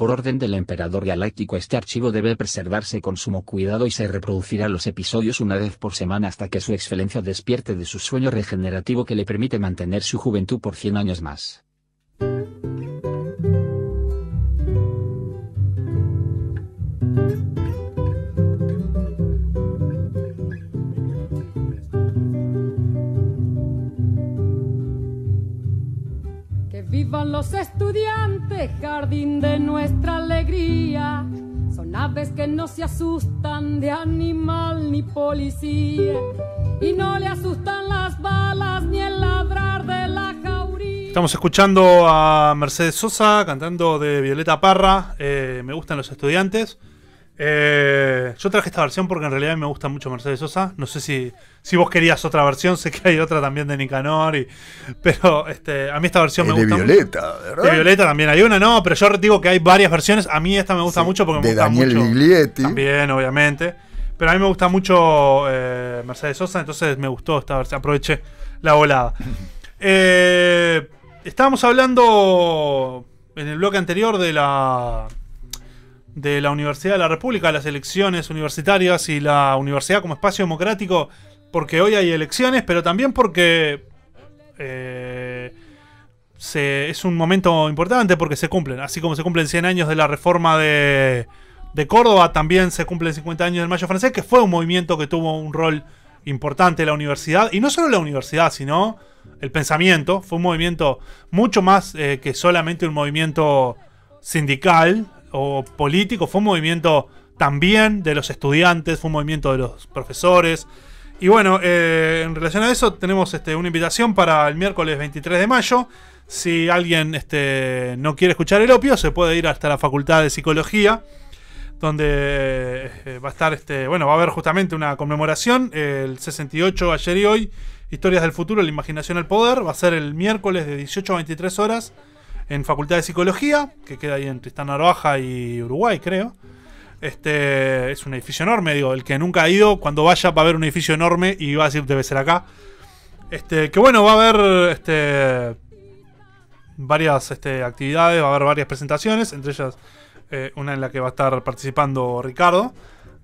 Por orden del Emperador Galáctico este archivo debe preservarse con sumo cuidado y se reproducirá los episodios una vez por semana hasta que su excelencia despierte de su sueño regenerativo que le permite mantener su juventud por 100 años más. van los estudiantes, jardín de nuestra alegría. Son aves que no se asustan de animal ni policía. Y no le asustan las balas ni el ladrar de la jauría. Estamos escuchando a Mercedes Sosa cantando de Violeta Parra. Eh, me gustan los estudiantes. Eh, yo traje esta versión porque en realidad me gusta mucho Mercedes Sosa. No sé si, si vos querías otra versión, sé que hay otra también de Nicanor. Y, pero este, a mí esta versión me gusta. De Violeta, ¿verdad? De Violeta también hay una, no, pero yo digo que hay varias versiones. A mí esta me gusta mucho porque me gusta mucho. También, obviamente. Pero a mí me gusta mucho eh, Mercedes Sosa, entonces me gustó esta versión. Aproveché la volada. Eh, estábamos hablando en el bloque anterior de la de la Universidad de la República, las elecciones universitarias y la universidad como espacio democrático, porque hoy hay elecciones, pero también porque eh, es un momento importante porque se cumplen, así como se cumplen 100 años de la reforma de, de Córdoba, también se cumplen 50 años del Mayo francés, que fue un movimiento que tuvo un rol importante en la universidad, y no solo la universidad, sino el pensamiento, fue un movimiento mucho más eh, que solamente un movimiento sindical, o político, fue un movimiento también de los estudiantes, fue un movimiento de los profesores. Y bueno, eh, en relación a eso tenemos este, una invitación para el miércoles 23 de mayo. Si alguien este, no quiere escuchar el opio, se puede ir hasta la Facultad de Psicología, donde eh, va a estar, este, bueno, va a haber justamente una conmemoración, el 68 ayer y hoy, Historias del Futuro, la Imaginación al Poder, va a ser el miércoles de 18 a 23 horas en Facultad de Psicología, que queda ahí en Tristán Narvaja y Uruguay, creo. Este es un edificio enorme, digo, el que nunca ha ido, cuando vaya va a ver un edificio enorme y va a decir debe ser acá. Este, que bueno, va a haber este varias este, actividades, va a haber varias presentaciones, entre ellas eh, una en la que va a estar participando Ricardo.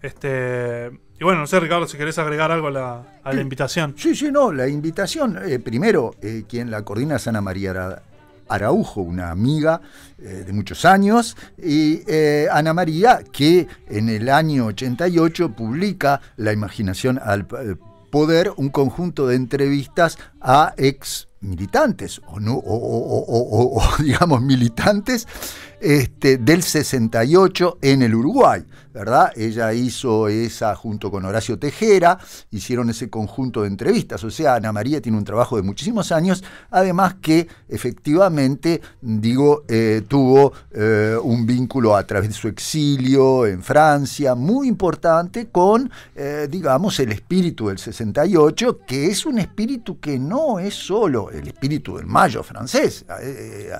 Este, y bueno, no sé, Ricardo, si querés agregar algo a la, invitación. Sí, sí, no, la invitación, eh, primero, eh, quien la coordina es Ana María Arada Araujo, una amiga eh, de muchos años, y eh, Ana María, que en el año 88 publica La imaginación al eh, poder, un conjunto de entrevistas a ex militantes o, no, o digamos militantes este, del 68 en el Uruguay, ¿verdad? Ella hizo esa junto con Horacio Tejera, hicieron ese conjunto de entrevistas, o sea, Ana María tiene un trabajo de muchísimos años, además que efectivamente, digo, eh, tuvo eh, un vínculo a través de su exilio en Francia, muy importante con, eh, digamos, el espíritu del 68, que es un espíritu que no es solo el espíritu del mayo francés,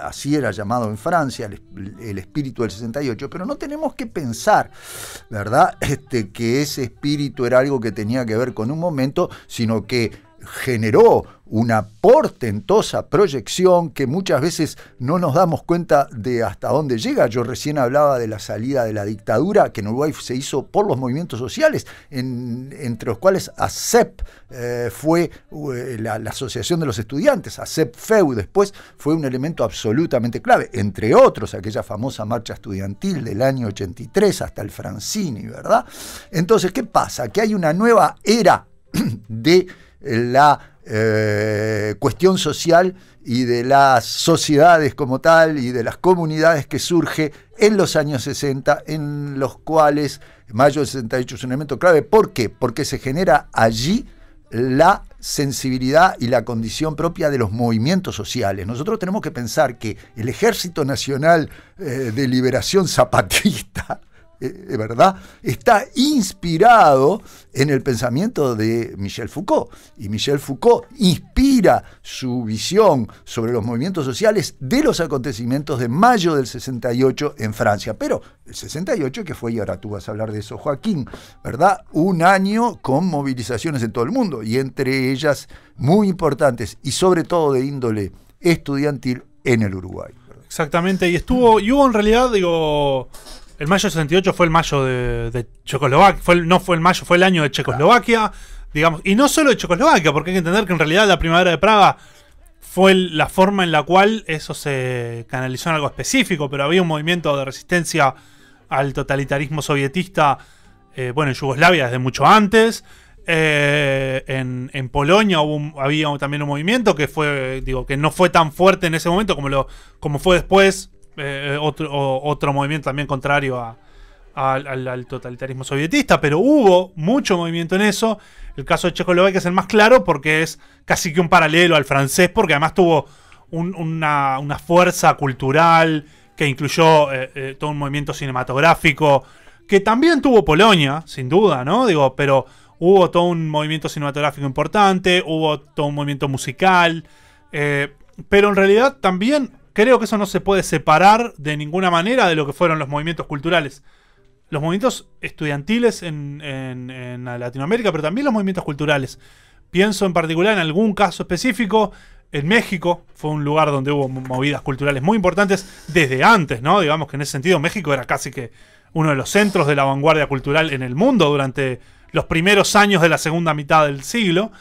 así era llamado en Francia, el, el, espíritu del 68, pero no tenemos que pensar, ¿verdad? Este, que ese espíritu era algo que tenía que ver con un momento, sino que generó una portentosa proyección que muchas veces no nos damos cuenta de hasta dónde llega. Yo recién hablaba de la salida de la dictadura, que en Uruguay se hizo por los movimientos sociales, entre los cuales ACEP eh, fue eh, la, Asociación de los Estudiantes, ACEP FEU después fue un elemento absolutamente clave, entre otros aquella famosa marcha estudiantil del año 83 hasta el Francini, ¿verdad? Entonces, ¿qué pasa? Que hay una nueva era de la eh, cuestión social y de las sociedades como tal y de las comunidades que surge en los años 60, en los cuales Mayo del 68 es un elemento clave. ¿Por qué? Porque se genera allí la sensibilidad y la condición propia de los movimientos sociales. Nosotros tenemos que pensar que el Ejército Nacional eh, de Liberación Zapatista eh, eh, ¿verdad? Está inspirado en el pensamiento de Michel Foucault. Y Michel Foucault inspira su visión sobre los movimientos sociales de los acontecimientos de mayo del 68 en Francia. Pero el 68 que fue, y ahora tú vas a hablar de eso, Joaquín, ¿verdad? Un año con movilizaciones en todo el mundo y entre ellas muy importantes y sobre todo de índole estudiantil en el Uruguay. Exactamente, y estuvo, y hubo en realidad, digo, el mayo 68 fue el mayo de, de Checoslovaquia. Fue el, no fue el mayo, fue el año de Checoslovaquia. Digamos, y no solo de Checoslovaquia, porque hay que entender que en realidad la primavera de Praga fue la forma en la cual eso se canalizó en algo específico, pero había un movimiento de resistencia al totalitarismo sovietista, eh, bueno, en Yugoslavia desde mucho antes. Eh, en, Polonia hubo había también un movimiento que fue, digo, que no fue tan fuerte en ese momento como, lo, como fue después eh, eh, otro, otro movimiento también contrario al, totalitarismo sovietista, pero hubo mucho movimiento en eso. El caso de Checoslovaquia es el más claro porque es casi que un paralelo al francés, porque además tuvo una, fuerza cultural que incluyó eh, todo un movimiento cinematográfico, que también tuvo Polonia, sin duda, ¿no? Digo, pero hubo todo un movimiento cinematográfico importante, hubo todo un movimiento musical, pero en realidad también creo que eso no se puede separar de ninguna manera de lo que fueron los movimientos culturales. Los movimientos estudiantiles en, Latinoamérica, pero también los movimientos culturales. Pienso en particular en algún caso específico, en México fue un lugar donde hubo movidas culturales muy importantes desde antes, ¿no? Digamos que en ese sentido México era casi que uno de los centros de la vanguardia cultural en el mundo durante los primeros años de la segunda mitad del siglo.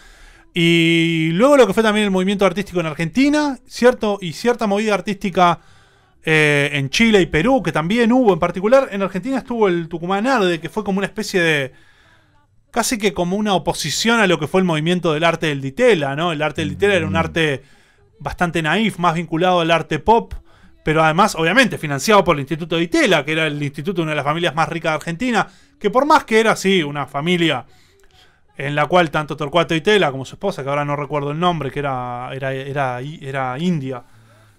Y luego lo que fue también el movimiento artístico en Argentina, cierto, y cierta movida artística eh, en Chile y Perú, que también hubo. En particular, en Argentina estuvo el Tucumán Arde, que fue como una especie de. casi que como una oposición a lo que fue el movimiento del arte del Ditela, ¿no? El arte del Ditela era un mm. arte bastante naif, más vinculado al arte pop, pero además, obviamente, financiado por el Instituto Ditela, que era el instituto de una de las familias más ricas de Argentina, que por más que era así, una familia en la cual tanto Torcuato y Tela como su esposa, que ahora no recuerdo el nombre, que era, era, era, era India,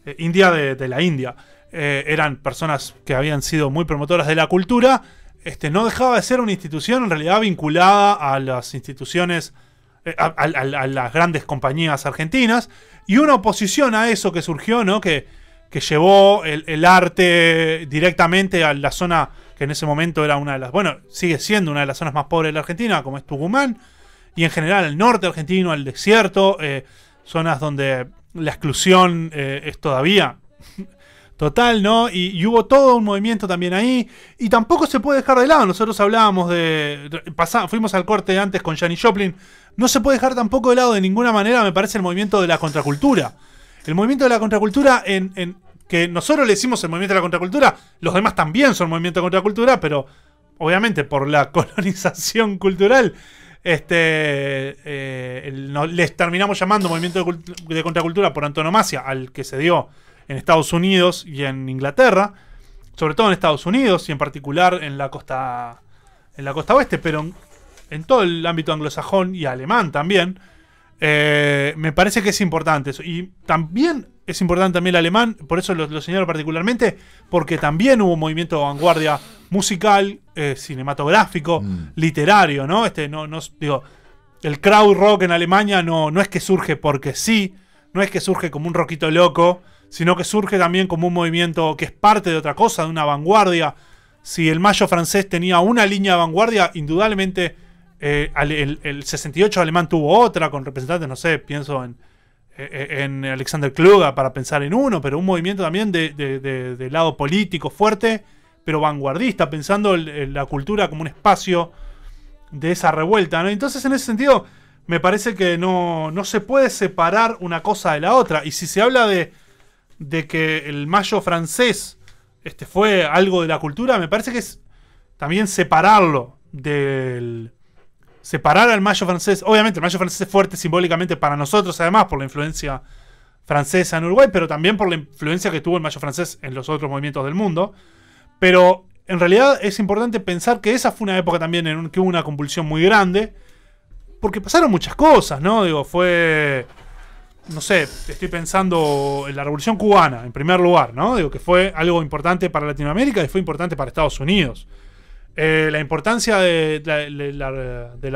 eh, India de, la India, eh, eran personas que habían sido muy promotoras de la cultura, este, no dejaba de ser una institución en realidad vinculada a las instituciones, eh, a, las grandes compañías argentinas, y una oposición a eso que surgió, ¿no? Que, que llevó el, el arte directamente a la zona que en ese momento era una de las, bueno, sigue siendo una de las zonas más pobres de la Argentina, como es Tucumán, y en general el norte argentino, al desierto, eh, zonas donde la exclusión eh, es todavía total, ¿no? Y, hubo todo un movimiento también ahí, y tampoco se puede dejar de lado, nosotros hablábamos de, fuimos al corte antes con Janis Joplin, no se puede dejar tampoco de lado de ninguna manera, me parece, el movimiento de la contracultura. El movimiento de la contracultura en que nosotros le decimos el movimiento de la contracultura, los demás también son movimiento de contracultura, pero obviamente por la colonización cultural, este, eh, les terminamos llamando movimiento de, contracultura por antonomasia al que se dio en Estados Unidos y en Inglaterra, sobre todo en Estados Unidos y en particular en la costa, en la costa oeste, pero en todo el ámbito anglosajón y alemán también. Eh, me parece que es importante eso. Y también es importante también el alemán, por eso lo, señalo particularmente, porque también hubo un movimiento de vanguardia musical, eh, cinematográfico, mm. literario, ¿no? Este, no, no, digo, el crowd rock en Alemania no, no es que surge porque sí, no es que surge como un roquito loco, sino que surge también como un movimiento que es parte de otra cosa, de una vanguardia. Si el mayo francés tenía una línea de vanguardia, indudablemente eh, el, 68 alemán tuvo otra con representantes, no sé, pienso en, eh, Alexander Kluga para pensar en uno, pero un movimiento también de, lado político fuerte, pero vanguardista, pensando la cultura como un espacio de esa revuelta. ¿no? Entonces, en ese sentido, me parece que no, se puede separar una cosa de la otra. Y si se habla de, de que el mayo francés este, fue algo de la cultura, me parece que es también separarlo del, separar al mayo francés, obviamente el mayo francés es fuerte simbólicamente para nosotros además por la influencia francesa en Uruguay, pero también por la influencia que tuvo el mayo francés en los otros movimientos del mundo. Pero en realidad es importante pensar que esa fue una época también en que hubo una convulsión muy grande, porque pasaron muchas cosas, ¿no? Digo, fue, no sé, estoy pensando en la Revolución Cubana, en primer lugar, ¿no? Digo, que fue algo importante para Latinoamérica y fue importante para Estados Unidos. Eh, la importancia de, la,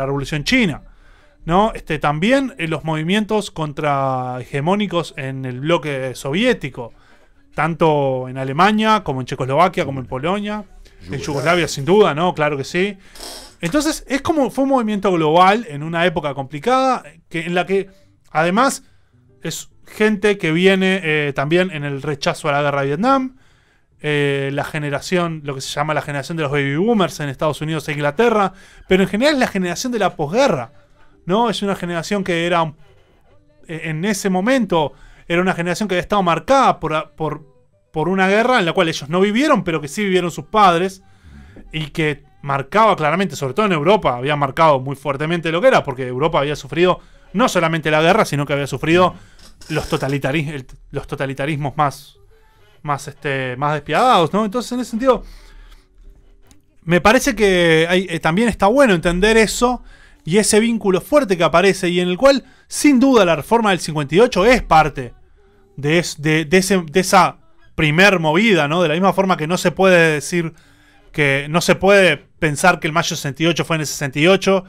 Revolución China. ¿no? Este, también eh, los movimientos contra hegemónicos en el bloque soviético, tanto en Alemania como en Checoslovaquia, como en Polonia, en Yugoslavia sin duda, ¿no? Claro que sí. Entonces es como fue un movimiento global en una época complicada, que, en la que además es gente que viene eh, también en el rechazo a la guerra de Vietnam, eh, la generación, lo que se llama la generación de los baby boomers en Estados Unidos e Inglaterra, pero en general es la generación de la posguerra, ¿no? Es una generación que era, e, en ese momento, era una generación que había estado marcada por, por, por una guerra en la cual ellos no vivieron, pero que sí vivieron sus padres y que marcaba claramente, sobre todo en Europa, había marcado muy fuertemente lo que era, porque Europa había sufrido no solamente la guerra, sino que había sufrido los totalitarismos más más, este, más despiadados, ¿no? Entonces, en ese sentido, me parece que eh, también está bueno entender eso y ese vínculo fuerte que aparece y en el cual, sin duda, la reforma del 58 es parte de, de, esa primer movida, ¿no? De la misma forma que no se puede decir que no se puede pensar que el mayo 68 fue en el 68,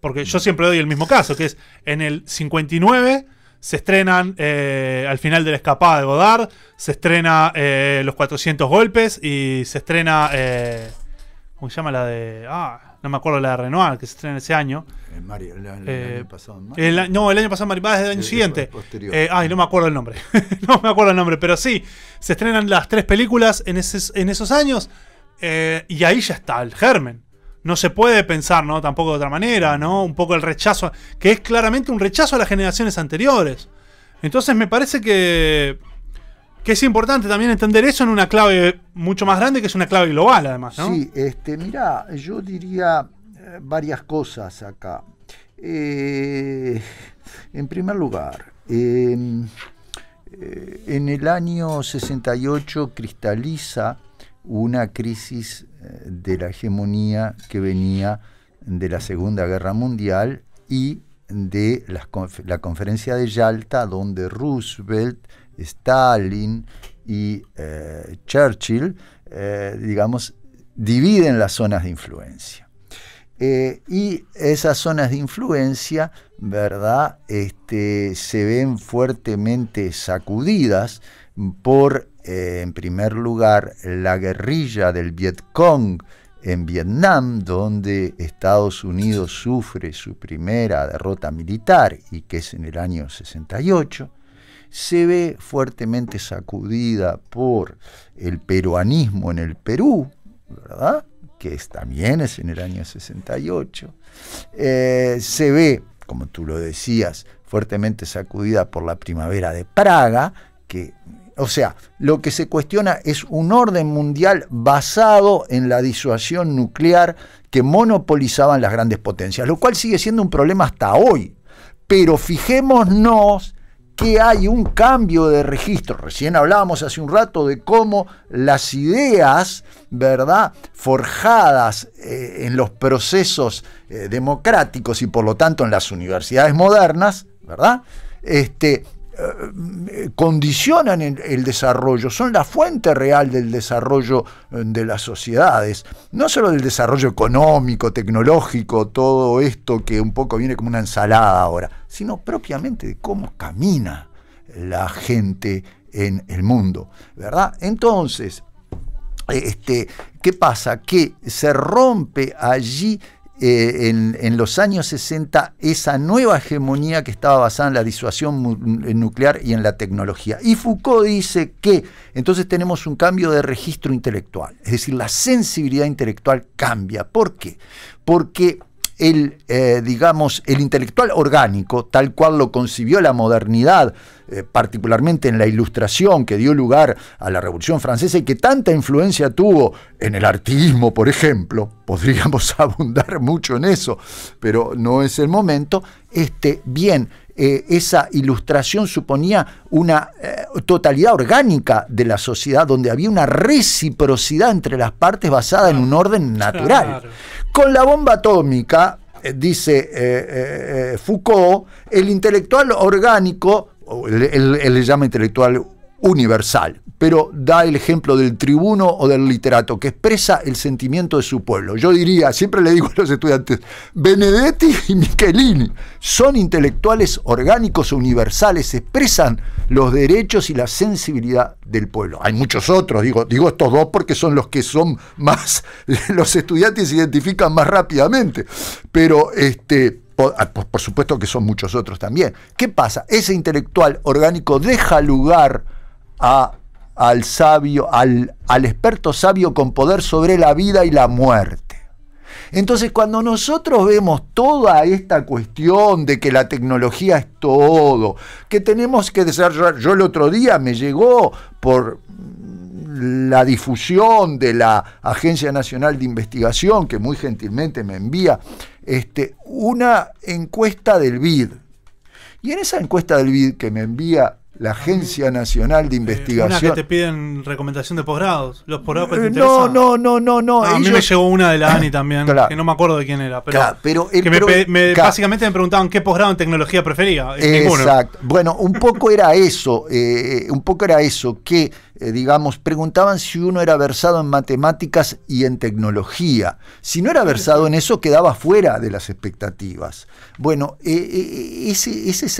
porque yo siempre doy el mismo caso, que es en el 59 se estrenan eh, al final de la escapada de Godard, se estrena eh, Los 400 Golpes y se estrena... Eh, ¿Cómo se llama la de...? Ah, no me acuerdo la de Renoir, que se estrena ese año. el, año pasado en Mario. no, el año pasado ah, es año siguiente. ay, no me acuerdo el nombre. no me acuerdo el nombre, pero sí, se estrenan las tres películas en esos años y ahí ya está el germen no se puede pensar, ¿no? Tampoco de otra manera, ¿no? Un poco el rechazo, que es claramente un rechazo a las generaciones anteriores. Entonces me parece que, que es importante también entender eso en una clave mucho más grande, que es una clave global además, ¿no? Sí, este, mira, yo diría eh, varias cosas acá. Eh, en primer lugar, en eh, el año 68 cristaliza una crisis eh, de la hegemonía que venía de la Segunda Guerra Mundial y de la, la conferencia de Yalta, donde Roosevelt, Stalin y eh, Churchill, eh, digamos, dividen las zonas de influencia. y esas zonas de influencia, ¿verdad? Este, se ven fuertemente sacudidas por eh, en primer lugar, la guerrilla del Vietcong en Vietnam, donde Estados Unidos sufre su primera derrota militar, y que es en el año 68, se ve fuertemente sacudida por el peruanismo en el Perú, ¿verdad? que también es en el año 68, eh, se ve, como tú lo decías, fuertemente sacudida por la primavera de Praga, que o sea, lo que se cuestiona es un orden mundial basado en la disuasión nuclear que monopolizaban las grandes potencias, lo cual sigue siendo un problema hasta hoy. Pero fijémonos que hay un cambio de registro. Recién hablábamos hace un rato de cómo las ideas, ¿verdad?, forjadas eh, en los procesos eh, democráticos y por lo tanto en las universidades modernas, ¿verdad?, este, condicionan el, desarrollo, son la fuente real del desarrollo eh, de las sociedades, no solo del desarrollo económico, tecnológico, todo esto que un poco viene como una ensalada ahora, sino propiamente de cómo camina la gente en el mundo, ¿verdad? Entonces, este, ¿qué pasa? Que se rompe allí eh, en, en, los años 60 esa nueva hegemonía que estaba basada en la disuasión nuclear y en la tecnología. Y Foucault dice que entonces tenemos un cambio de registro intelectual, es decir, la sensibilidad intelectual cambia. ¿Por qué? Porque el, eh, digamos, el intelectual orgánico, tal cual lo concibió la modernidad, eh, particularmente en la ilustración que dio lugar a la Revolución Francesa y que tanta influencia tuvo en el artismo, por ejemplo, podríamos abundar mucho en eso, pero no es el momento, este bien eh, esa ilustración suponía una eh, totalidad orgánica de la sociedad, donde había una reciprocidad entre las partes basada en un orden natural. Con la bomba atómica, eh, dice Foucault, el intelectual orgánico él, él, le llama intelectual universal, pero da el ejemplo del tribuno o del literato que expresa el sentimiento de su pueblo. Yo diría, siempre le digo a los estudiantes, Benedetti y Michelini son intelectuales orgánicos universales, expresan los derechos y la sensibilidad del pueblo. Hay muchos otros, digo, digo estos dos porque son los que son más, los estudiantes se identifican más rápidamente, pero este... Ah, por, supuesto que son muchos otros también. ¿Qué pasa? Ese intelectual orgánico deja lugar al sabio, al, experto sabio con poder sobre la vida y la muerte. Entonces, cuando nosotros vemos toda esta cuestión de que la tecnología es todo, que tenemos que desarrollar, yo el otro día me llegó por la difusión de la Agencia Nacional de Investigación, que muy gentilmente me envía, este, una encuesta del BID. Y en esa encuesta del BID que me envía la Agencia Nacional de Investigación. una que te piden recomendación de posgrados. Los posgrados te eh, No, no, no, no, no. Ah, a mí me llegó una de la ANI también, que no me acuerdo de quién era. Pero, claro, pero que me, básicamente me preguntaban qué posgrado en tecnología prefería. Eh, Exacto. Bueno, un poco era eso, eh, un poco era eso, que eh, digamos, preguntaban si uno era versado en matemáticas y en tecnología. Si no era versado en eso, quedaba fuera de las expectativas. Bueno, eh, eh, esa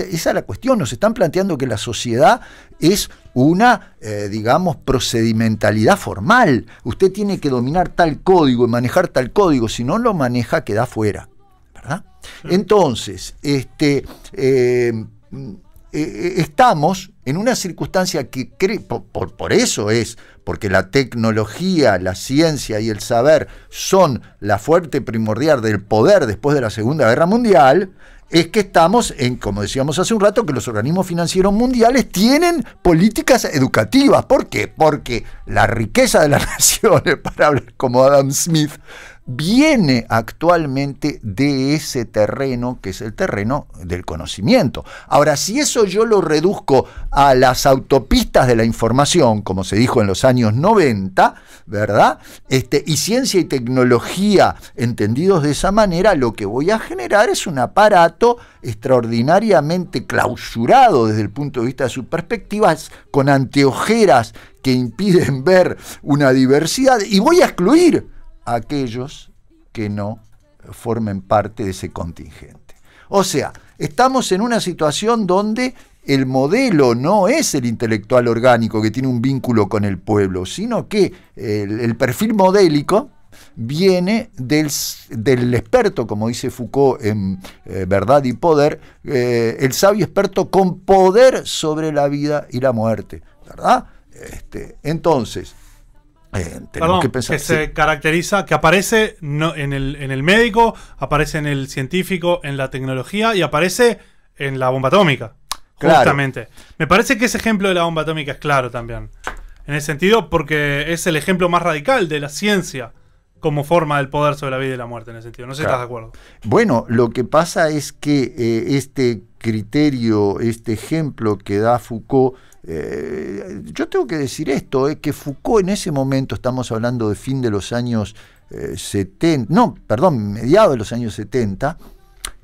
es la cuestión. Nos están planteando que la sociedad es una, digamos, procedimentalidad formal. Usted tiene que dominar tal código y manejar tal código. Si no lo maneja, queda fuera. ¿Verdad? Entonces, este eh, eh, estamos en una circunstancia que por, por, eso es, porque la tecnología, la ciencia y el saber son la fuerte primordial del poder después de la Segunda Guerra Mundial, es que estamos en, como decíamos hace un rato, que los organismos financieros mundiales tienen políticas educativas. ¿Por qué? Porque la riqueza de las naciones, para hablar como Adam Smith, viene actualmente de ese terreno que es el terreno del conocimiento. Ahora, si eso yo lo reduzco a las autopistas de la información, como se dijo en los años 90, ¿verdad? Este, y ciencia y tecnología entendidos de esa manera, lo que voy a generar es un aparato extraordinariamente clausurado desde el punto de vista de sus perspectivas, con anteojeras que impiden ver una diversidad, y voy a excluir aquellos que no formen parte de ese contingente. O sea, estamos en una situación donde el modelo no es el intelectual orgánico que tiene un vínculo con el pueblo, sino que el, perfil modélico viene del, experto, como dice Foucault en eh, Verdad y Poder, eh, el sabio experto con poder sobre la vida y la muerte. ¿Verdad? Este, entonces, eh, que, se caracteriza, que aparece no, en, el, médico, aparece en el científico, en la tecnología y aparece en la bomba atómica. Justamente. Me parece que ese ejemplo de la bomba atómica es claro también. En ese sentido, porque es el ejemplo más radical de la ciencia como forma del poder sobre la vida y la muerte, en ese sentido. No sé si estás de acuerdo. Bueno, lo que pasa es que eh, este criterio, este ejemplo que da Foucault, eh, yo tengo que decir esto, eh, que Foucault en ese momento, estamos hablando de fin de los años 70, eh, no, perdón, mediados de los años 70,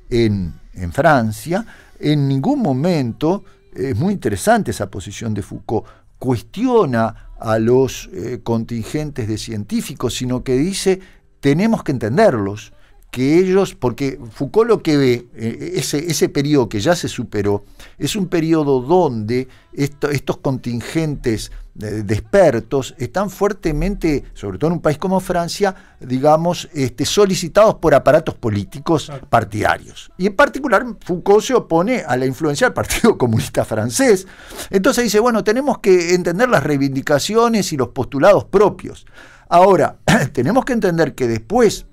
en, en Francia, en ningún momento, es muy interesante esa posición de Foucault, cuestiona a los contingentes de científicos, sino que dice, tenemos que entenderlos, que ellos, porque Foucault lo que ve, eh, ese, ese periodo que ya se superó, es un periodo donde estos contingentes eh, de, expertos están fuertemente, sobre todo en un país como Francia, digamos, este, solicitados por aparatos políticos partidarios. Y en particular, Foucault se opone a la influencia del Partido Comunista Francés. Entonces dice, bueno, tenemos que entender las reivindicaciones y los postulados propios. Ahora, tenemos que entender que después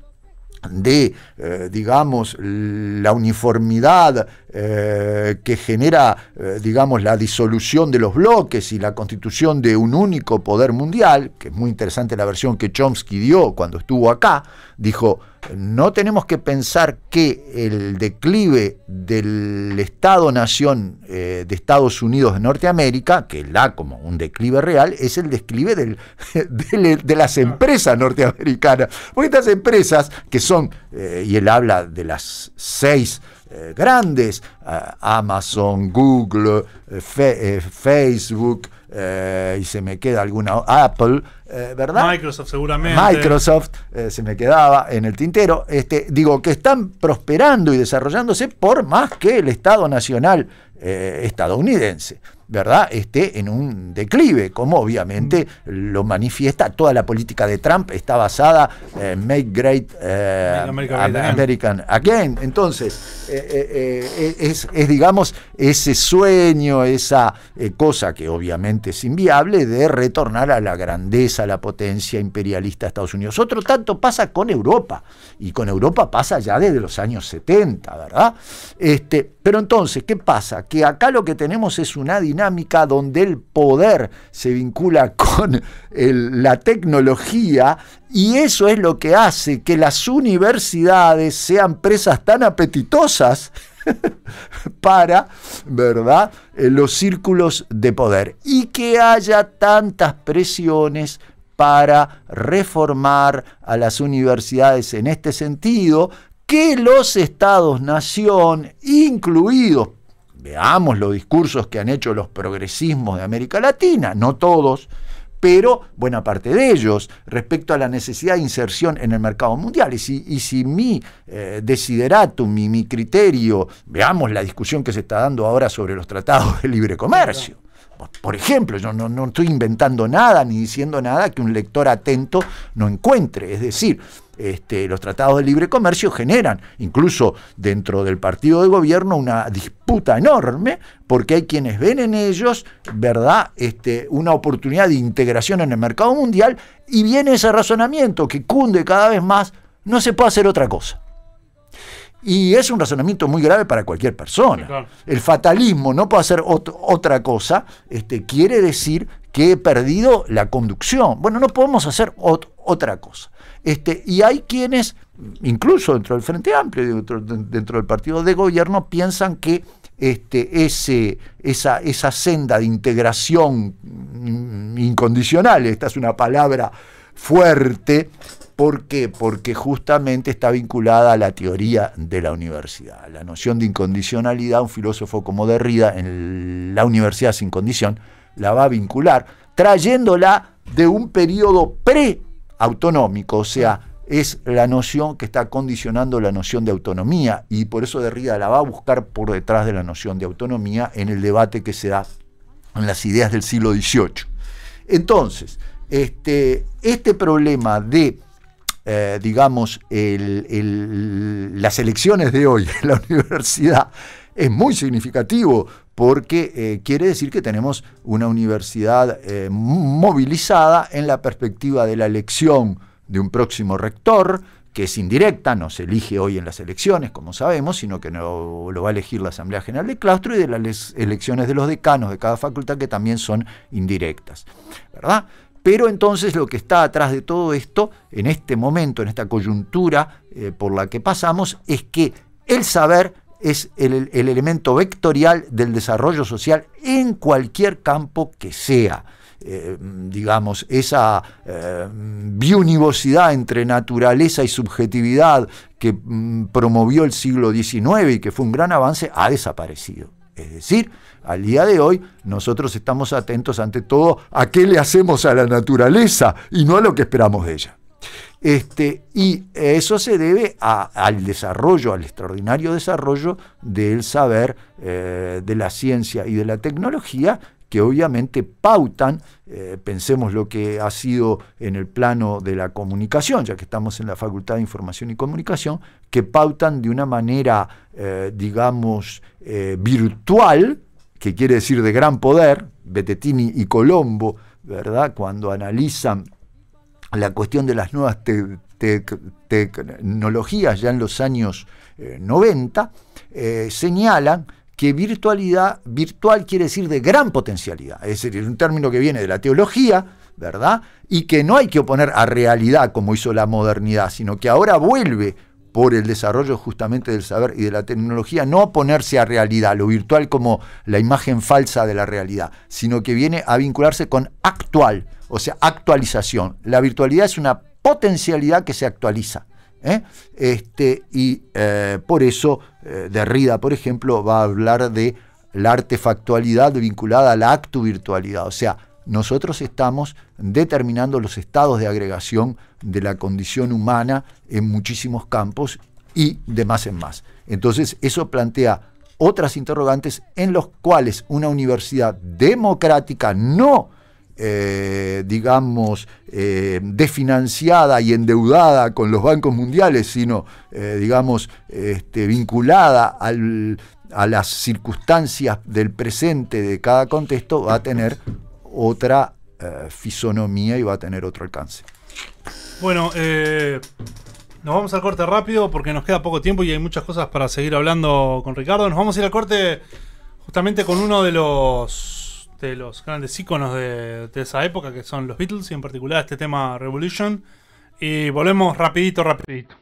de, eh, digamos, la uniformidad eh, que genera, eh, digamos, la disolución de los bloques y la constitución de un único poder mundial, que es muy interesante la versión que Chomsky dio cuando estuvo acá, dijo, no tenemos que pensar que el declive del Estado-Nación eh, de Estados Unidos de Norteamérica, que da como un declive real, es el declive de, las empresas norteamericanas. Porque estas empresas, que son, eh, y él habla de las seis eh, grandes, Amazon, Google, Facebook, y se me queda alguna, Apple, eh, Microsoft seguramente. Microsoft eh, se me quedaba en el tintero. Este, digo, que están prosperando y desarrollándose por más que el Estado Nacional eh, estadounidense. ¿verdad? esté en un declive, como obviamente mm. lo manifiesta toda la política de Trump, está basada en Make Great American, Again. Entonces, es, es, digamos, ese sueño, esa cosa que obviamente es inviable de retornar a la grandeza la potencia imperialista de Estados Unidos. Otro tanto pasa con Europa, y con Europa pasa ya desde los años 70, ¿verdad? Este, pero entonces, ¿qué pasa? Que acá lo que tenemos es una dinámica donde el poder se vincula con la tecnología y eso es lo que hace que las universidades sean presas tan apetitosas para, ¿verdad?, eh, los círculos de poder y que haya tantas presiones para reformar a las universidades en este sentido, que los estados-nación, incluidos, veamos los discursos que han hecho los progresismos de América Latina, no todos, pero buena parte de ellos, respecto a la necesidad de inserción en el mercado mundial. Y si, y si mi eh, desideratum, mi criterio, veamos la discusión que se está dando ahora sobre los tratados de libre comercio. Por ejemplo, yo no, estoy inventando nada ni diciendo nada que un lector atento no encuentre. Es decir, este, los tratados de libre comercio generan, incluso dentro del partido de gobierno, una disputa enorme, porque hay quienes ven en ellos, ¿verdad?, este, una oportunidad de integración en el mercado mundial, y viene ese razonamiento que cunde cada vez más, no se puede hacer otra cosa. Y es un razonamiento muy grave para cualquier persona. El fatalismo, no puede hacer otra cosa, este, quiere decir que he perdido la conducción. Bueno, no podemos hacer otra cosa. Este, y hay quienes, incluso dentro del Frente Amplio, dentro, dentro del partido de gobierno, piensan que este, ese, esa, esa senda de integración mm, incondicional, esta es una palabra fuerte, ¿Por qué? Porque justamente está vinculada a la teoría de la universidad. La noción de incondicionalidad, un filósofo como Derrida, en la universidad sin condición, la va a vincular, trayéndola de un periodo pre-autonómico, o sea, es la noción que está condicionando la noción de autonomía y por eso Derrida la va a buscar por detrás de la noción de autonomía en el debate que se da en las ideas del siglo XVIII. Entonces, este, este problema de eh, digamos, las elecciones de hoy en la universidad es muy significativo porque eh, quiere decir que tenemos una universidad eh, movilizada en la perspectiva de la elección de un próximo rector, que es indirecta, no se elige hoy en las elecciones, como sabemos, sino que lo va a elegir la Asamblea General de Claustro y de las elecciones de los decanos de cada facultad, que también son indirectas. ¿Verdad? Pero entonces lo que está atrás de todo esto, en este momento, en esta coyuntura eh, por la que pasamos, es que el saber es el, elemento vectorial del desarrollo social en cualquier campo que sea. Eh, digamos, esa eh, biunivosidad entre naturaleza y subjetividad que mm, promovió el siglo XIX y que fue un gran avance, ha desaparecido. Es decir, al día de hoy nosotros estamos atentos ante todo a qué le hacemos a la naturaleza y no a lo que esperamos de ella. Este, y eso se debe al desarrollo, al extraordinario desarrollo del saber, eh, de la ciencia y de la tecnología que obviamente pautan, eh, pensemos lo que ha sido en el plano de la comunicación, ya que estamos en la Facultad de Información y Comunicación, que pautan de una manera, eh, digamos, eh, virtual, que quiere decir de gran poder, Betetini y Colombo, ¿verdad? Cuando analizan la cuestión de las nuevas tecnologías ya en los años 90, señalan que virtualidad, virtual quiere decir de gran potencialidad, es decir, un término que viene de la teología, ¿verdad? Y que no hay que oponer a realidad como hizo la modernidad, sino que ahora vuelve por el desarrollo justamente del saber y de la tecnología, no oponerse a realidad, lo virtual como la imagen falsa de la realidad, sino que viene a vincularse con actual, o sea, actualización. La virtualidad es una potencialidad que se actualiza. ¿eh? Este, y eh, por eso eh, Derrida, por ejemplo, va a hablar de la artefactualidad vinculada a la virtualidad O sea, nosotros estamos determinando los estados de agregación de la condición humana en muchísimos campos y de más en más. Entonces, eso plantea otras interrogantes en los cuales una universidad democrática no eh, digamos, eh, desfinanciada y endeudada con los bancos mundiales, sino, eh, digamos, este, vinculada a las circunstancias del presente de cada contexto, va a tener otra eh, fisonomía y va a tener otro alcance. Bueno, nos vamos al corte rápido porque nos queda poco tiempo y hay muchas cosas para seguir hablando con Ricardo. Nos vamos a ir al corte justamente con uno de los de los grandes iconos de, de, esa época, que son los Beatles, y en particular este tema Revolution. Y volvemos rapidito, rapidito.